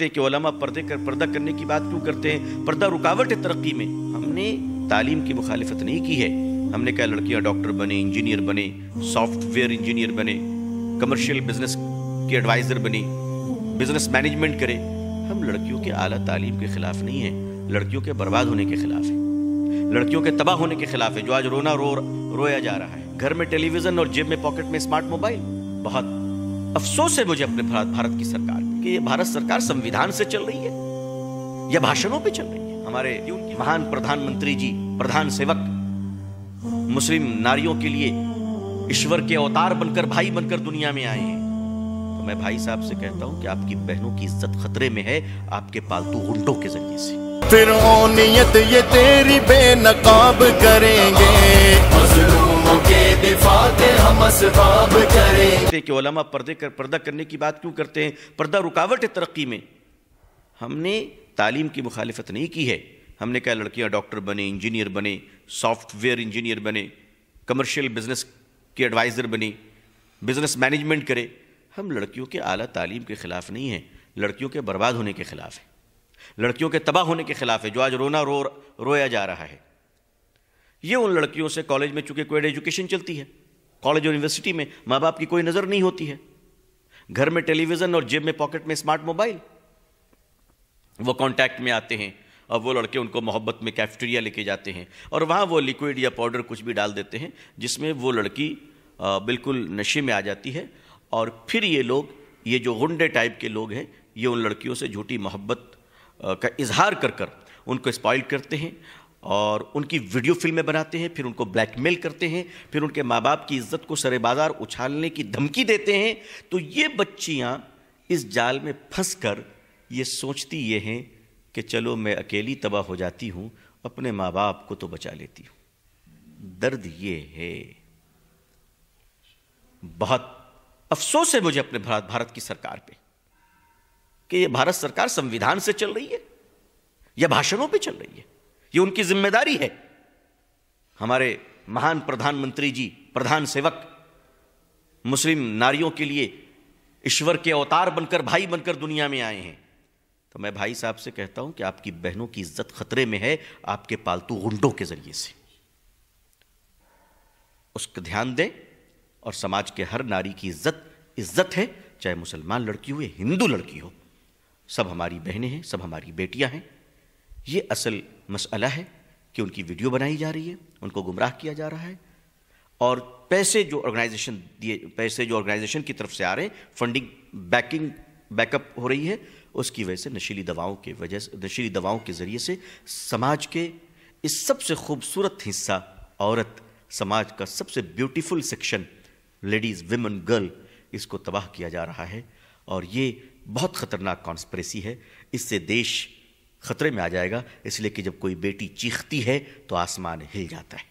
कि ओलमा पर्दे कर पर्दा करने की बात क्यों करते हैं पर्दा रुकावट है तरक्की में हमने तालीम की मुखालफत नहीं की है हमने कहा लड़कियां डॉक्टर बने इंजीनियर बने सॉफ्टवेयर इंजीनियर बने कमर्शियल बिजनेस के एडवाइज़र बने बिजनेस मैनेजमेंट करे हम लड़कियों के आला तालीम के ख़िलाफ़ नहीं है लड़कियों के बर्बाद होने के ख़िलाफ़ है लड़कियों के तबाह होने के ख़िलाफ़ है जो आज रोना रो रोया जा रहा है घर में टेलीविज़न और जेब में पॉकेट में स्मार्ट मोबाइल बहुत अफसोस है मुझे अपने भारत, भारत की सरकार कि ये भारत सरकार संविधान से चल रही है या भाषणों पे चल रही है हमारे महान प्रधानमंत्री जी प्रधान सेवक मुस्लिम नारियों के लिए ईश्वर के अवतार बनकर भाई बनकर दुनिया में आए हैं तो मैं भाई साहब से कहता हूं कि आपकी बहनों की इज्जत खतरे में है आपके पालतू गुंडों के जरिए से फिर ये तेरी बेनकाब करेंगे देखते हैं कि ओलमा पर्दे कर पर्दा करने की बात क्यों करते हैं पर्दा रुकावट है तरक्की में हमने तालीम की मुखालफत नहीं की है हमने कहा लड़कियां डॉक्टर बने इंजीनियर बने सॉफ्टवेयर इंजीनियर बने कमर्शियल बिजनेस के एडवाइज़र बने बिजनेस मैनेजमेंट करे हम लड़कियों के आला तालीम के ख़िलाफ़ नहीं हैं लड़कियों के बर्बाद होने के ख़िलाफ़ हैं लड़कियों के तबाह होने के ख़िलाफ़ है जो आज रोना रो रोया जा रहा है ये उन लड़कियों से कॉलेज में चूंकि कोई एजुकेशन चलती है कॉलेज और यूनिवर्सिटी में माँ बाप की कोई नज़र नहीं होती है घर में टेलीविज़न और जेब में पॉकेट में स्मार्ट मोबाइल वो कांटेक्ट में आते हैं और वो लड़के उनको मोहब्बत में कैफ्टेरिया लेके जाते हैं और वहाँ वो लिक्विड या पाउडर कुछ भी डाल देते हैं जिसमें वो लड़की बिल्कुल नशे में आ जाती है और फिर ये लोग ये जो गुंडे टाइप के लोग हैं ये उन लड़कियों से झूठी मोहब्बत का इजहार कर कर उनको स्पॉइल करते हैं और उनकी वीडियो फिल्में बनाते हैं फिर उनको ब्लैकमेल करते हैं फिर उनके माँ बाप की इज्जत को सरे बाजार उछालने की धमकी देते हैं तो ये बच्चियाँ इस जाल में फंस कर ये सोचती ये हैं कि चलो मैं अकेली तबाह हो जाती हूँ अपने माँ बाप को तो बचा लेती हूँ दर्द ये है बहुत अफसोस है मुझे अपने भारत भारत की सरकार पे कि ये भारत सरकार संविधान से चल रही है या भाषणों पे चल रही है ये उनकी जिम्मेदारी है हमारे महान प्रधानमंत्री जी प्रधान सेवक मुस्लिम नारियों के लिए ईश्वर के अवतार बनकर भाई बनकर दुनिया में आए हैं तो मैं भाई साहब से कहता हूं कि आपकी बहनों की इज्जत खतरे में है आपके पालतू गुंडों के जरिए से उसका ध्यान दें और समाज के हर नारी की इज्जत इज्जत है चाहे मुसलमान लड़की हो या हिंदू लड़की हो सब हमारी बहनें हैं सब हमारी बेटियां हैं ये असल मसला है कि उनकी वीडियो बनाई जा रही है उनको गुमराह किया जा रहा है और पैसे जो ऑर्गेनाइजेशन दिए पैसे जो ऑर्गेनाइजेशन की तरफ से आ रहे हैं फंडिंग बैकिंग बैकअप हो रही है उसकी वजह से नशीली दवाओं के वजह से नशीली दवाओं के ज़रिए से समाज के इस सबसे खूबसूरत हिस्सा औरत समाज का सबसे beautiful section ladies women girl इसको तबाह किया जा रहा है और ये बहुत ख़तरनाक कॉन्स्परेसी है इससे देश खतरे में आ जाएगा इसलिए कि जब कोई बेटी चीखती है तो आसमान हिल जाता है